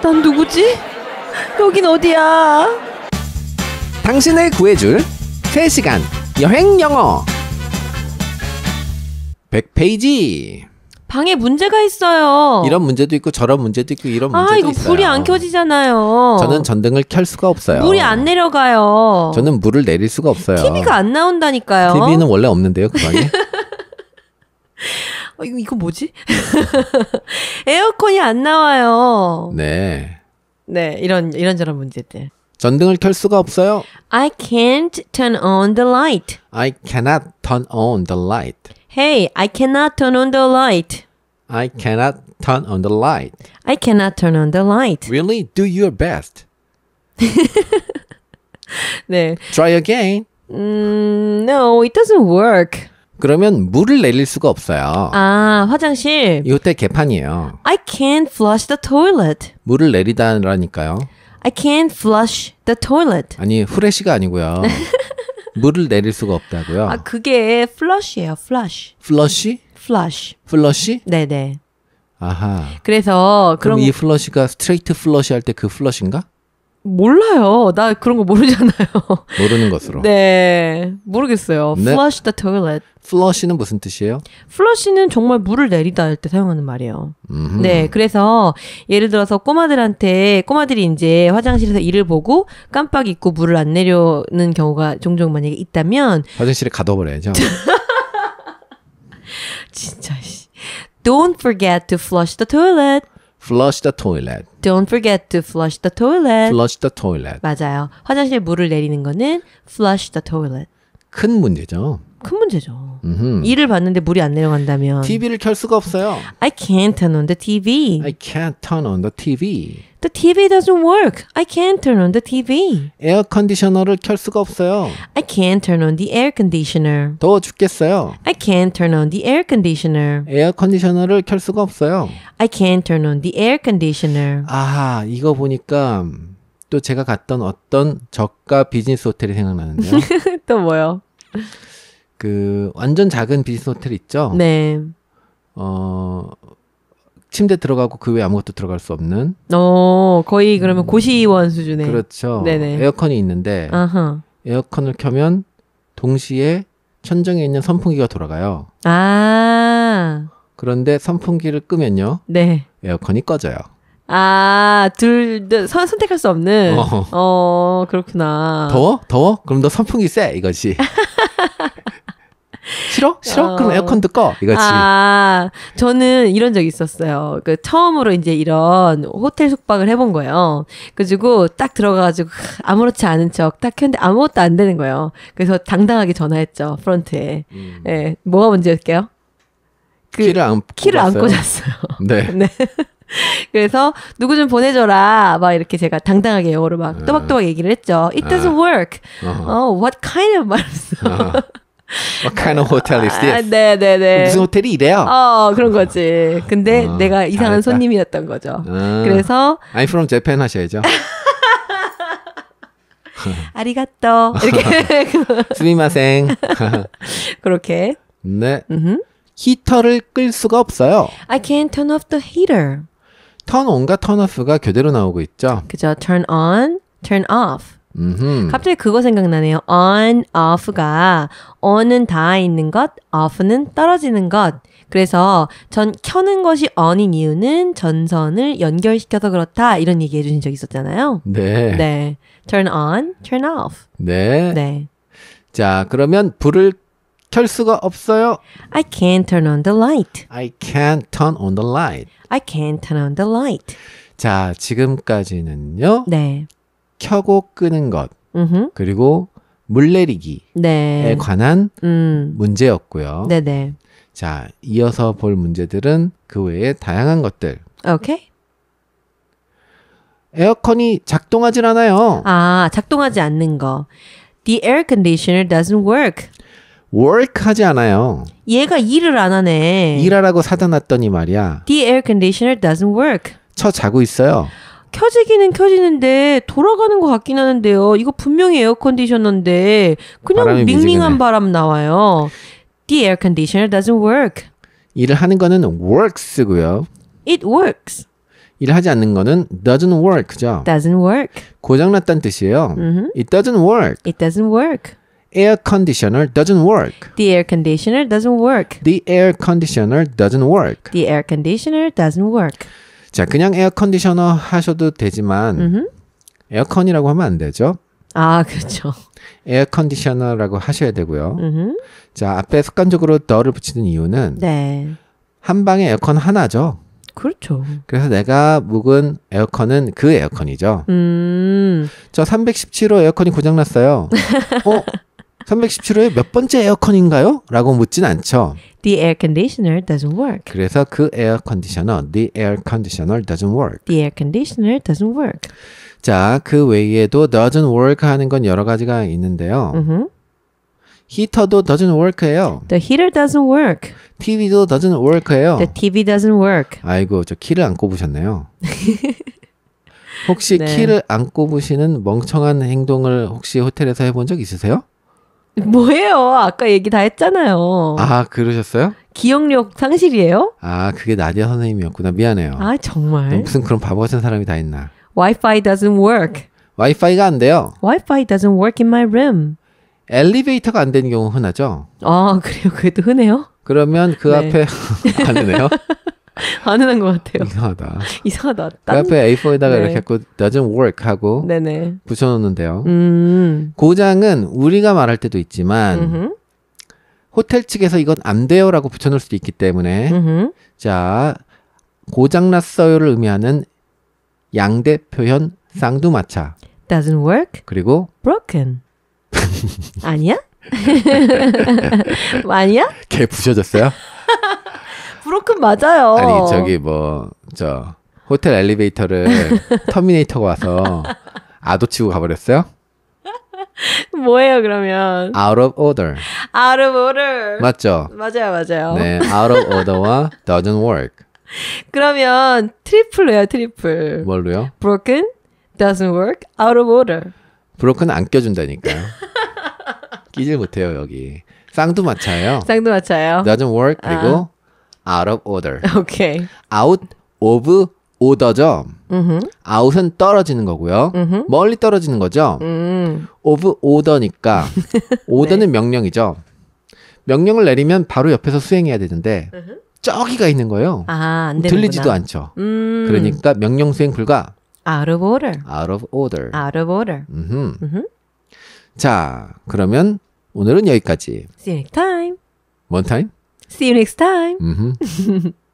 난 누구지? 여긴 어디야? 당신을 구해줄 3시간 여행 영어 100페이지 방에 문제가 있어요. 이런 문제도 있고 저런 문제도 있고 이런 아, 문제도 있어요. 아 이거 있어요. 불이 안 켜지잖아요. 저는 전등을 켤 수가 없어요. 물이 안 내려가요. 저는 물을 내릴 수가 없어요. TV가 안 나온다니까요. TV는 원래 없는데요, 그 방에. 어, 이거, 이거 뭐지? 에어컨이 안 나와요. 네. 네, 이런, 이런저런 문제들. 전등을 켤 수가 없어요. I can't turn on the light. I cannot turn on the light. Hey, I cannot turn on the light. I cannot turn on the light. I cannot turn on the light. Really? Do your best. 네. Try again. Mm, no, it doesn't work. 그러면 물을 내릴 수가 없어요. 아, 화장실. 이때 개판이에요. I can't flush the toilet. 물을 내리다라니까요. I can't flush the toilet. 아니, 후레쉬가 아니고요. 물을 내릴 수가 없다고요. 아, 그게 flush예요. flush. flush? flush. flush? 네, 네. 아하. 그래서 그런 이 플러시가 스트레이트 플러시 할 때 그 플러시인가? 몰라요. 나 그런 거 모르잖아요. 모르는 것으로. 네. 모르겠어요. 네. flush the toilet. flush는 무슨 뜻이에요? flush는 정말 물을 내리다 할 때 사용하는 말이에요. 음흠. 네. 그래서 예를 들어서 꼬마들한테 꼬마들이 이제 화장실에서 이를 보고 깜빡 잊고 물을 안 내려는 경우가 종종 만약에 있다면 화장실에 가둬버려야죠. 진짜 씨. Don't forget to flush the toilet. flush the toilet. Don't forget to flush the toilet. flush the toilet. 맞아요. 화장실 물을 내리는 거는 flush the toilet. 큰 문제죠. 큰 문제죠. 음흠. 일을 봤는데 물이 안 내려간다면 TV를 켤 수가 없어요. I can't turn on the TV. I can't turn on the TV. The TV doesn't work. I can't turn on the TV. 에어 컨디셔너를 켤 수가 없어요. I can't turn on the air conditioner. 더워 죽겠어요. I can't turn on the air conditioner. 에어 컨디셔너를 켤 수가 없어요. I can't turn on the air conditioner. 아, 이거 보니까 또 제가 갔던 어떤 저가 비즈니스 호텔이 생각나는데요. 또 뭐요? 그 완전 작은 비즈니스 호텔 있죠. 네. 어 침대 들어가고 그 외에 아무것도 들어갈 수 없는. 어 거의 그러면 음, 고시원 수준의. 그렇죠. 네네. 에어컨이 있는데 아하. 에어컨을 켜면 동시에 천정에 있는 선풍기가 돌아가요. 아. 그런데 선풍기를 끄면요. 네. 에어컨이 꺼져요. 아, 둘, 선, 선택할 수 없는? 어. 어. 그렇구나. 더워? 더워? 그럼 너 선풍기 쎄, 이것이. 싫어? 싫어? 어. 그럼 에어컨도 꺼. 이거지. 아, 저는 이런 적이 있었어요. 그 처음으로 이제 이런 호텔 숙박을 해본 거예요. 그래가지고 딱 들어가가지고 아무렇지 않은 척 딱 했는데 아무것도 안 되는 거예요. 그래서 당당하게 전화했죠. 프런트에. 음. 예. 음. 네, 뭐가 문제였게요? 그 키를 안 키를 안 꽂았어요. 네. 네. 그래서 누구 좀 보내줘라 막 이렇게 제가 당당하게 영어로 막 아. 또박또박 얘기를 했죠. It doesn't 아. work. 어, oh, what kind of 말했어. 막하는 호텔 is this? 아, 네, 네, 네. 무슨 호텔이 이래요? 어, 그런 거지. 근데 어, 내가 이상한 잘했다. 손님이었던 거죠. 음. 그래서 I'm from Japan 하셔야죠. 아리가또 이렇게 스미마생 그렇게 네 히터를 끌 수가 없어요. I can't turn off the heater. turn on과 turn off가 교대로 나오고 있죠. 그죠. turn on, turn off. 음흠. 갑자기 그거 생각나네요. on, off가 on은 닿아 있는 것, off는 떨어지는 것. 그래서 전 켜는 것이 on인 이유는 전선을 연결시켜서 그렇다 이런 얘기 해주신 적 있었잖아요. 네. 네. turn on, turn off. 네. 네. 자, 그러면 불을 켤 수가 없어요. I can't turn on the light. I can't turn on the light. I can't turn on the light. 자, 지금까지는요. 네. 켜고 끄는 것 음흠. 그리고 물 내리기에 네. 관한 음. 문제였고요. 네네. 자, 이어서 볼 문제들은 그 외에 다양한 것들. 오케이. 에어컨이 작동하질 않아요. 아, 작동하지 않는 거. The air conditioner doesn't work. work 하지 않아요. 얘가 일을 안 하네. 일하라고 사다 놨더니 말이야. The air conditioner doesn't work. 쳐 자고 있어요. 켜지기는 켜지는데 돌아가는 것 같긴 하는데요. 이거 분명히 에어컨디셔너인데 그냥 밍밍한 바람 나와요. The air conditioner doesn't work. 일을 하는 거는 works고요. It works. 일을 하지 않는 거는 doesn't work죠. Doesn't work. 고장났다는 뜻이에요. Mm-hmm. It doesn't work. It doesn't work. Air conditioner doesn't work. The air conditioner doesn't work. The air conditioner doesn't work. The air conditioner doesn't work. 자, 그냥 에어컨디셔너 하셔도 되지만 음흠. 에어컨이라고 하면 안 되죠. 아, 그렇죠. 에어컨디셔너라고 하셔야 되고요. 음흠. 자, 앞에 습관적으로 더를 붙이는 이유는 네. 한 방에 에어컨 하나죠. 그렇죠. 그래서 내가 묵은 에어컨은 그 에어컨이죠. 음. 저 317호 에어컨이 고장났어요. 어? 317호의 몇 번째 에어컨인가요? 라고 묻진 않죠. The air conditioner doesn't work. 그래서 그 에어 컨디셔너, the air conditioner doesn't work. The air conditioner doesn't work. 자, 그 외에도 doesn't work 하는 건 여러 가지가 있는데요. Mm-hmm. 히터도 doesn't work해요. The heater doesn't work. TV도 doesn't work해요. The TV doesn't work. 아이고, 저 키를 안 꼽으셨네요. 혹시 네. 키를 안 꼽으시는 멍청한 행동을 혹시 호텔에서 해본 적 있으세요? 뭐예요? 아까 얘기 다 했잖아요. 아, 그러셨어요? 기억력 상실이에요? 아, 그게 나디아 선생님이었구나. 미안해요. 아, 정말. 무슨 그런 바보 같은 사람이 다 있나. Wi-Fi doesn't work. 와이파이가 안 돼요. Wi-Fi doesn't work in my room. 엘리베이터가 안 되는 경우 흔하죠. 아, 그래요. 그래도 흔해요? 그러면 그 네. 앞에 안 되네요. 가능한 것 같아요. 이상하다. 이상하다. 그 앞에 A4에다가 네. 이렇게 갖고 그 doesn't work 하고 네네. 붙여놓는데요. 음. 고장은 우리가 말할 때도 있지만 음흠. 호텔 측에서 이건 안 돼요라고 붙여놓을 수도 있기 때문에 음흠. 자 고장났어요를 의미하는 양대 표현 쌍두마차. Doesn't work. 그리고 broken. 아니야? 뭐 아니야? 개 부셔졌어요? 브로큰 맞아요. 아니 저기 뭐 저 호텔 엘리베이터를 터미네이터가 와서 아도 치고 가버렸어요? 뭐예요 그러면? Out of order. Out of order. 맞죠? 맞아요, 맞아요. 네, out of order와 doesn't work. 그러면 트리플로요, 트리플. 뭘로요? Broken, doesn't work, out of order. 브로큰 안 껴준다니까요. 끼질 못해요 여기. 쌍두마차예요. 쌍두마차예요. doesn't work 그리고 아. out of order. 오케이. out of order죠. Mm-hmm. out은 떨어지는 거고요. Mm-hmm. 멀리 떨어지는 거죠. Mm. of order니까 order는 네. 명령이죠. 명령을 내리면 바로 옆에서 수행해야 되는데 mm-hmm. 저기가 있는 거예요. 아, 들리지도 않죠. 음. 그러니까 명령 수행 불가. out of order. out of order. out of order. 음흠. 자, 그러면 오늘은 여기까지. See you next time. One time. See you next time. Mm-hmm.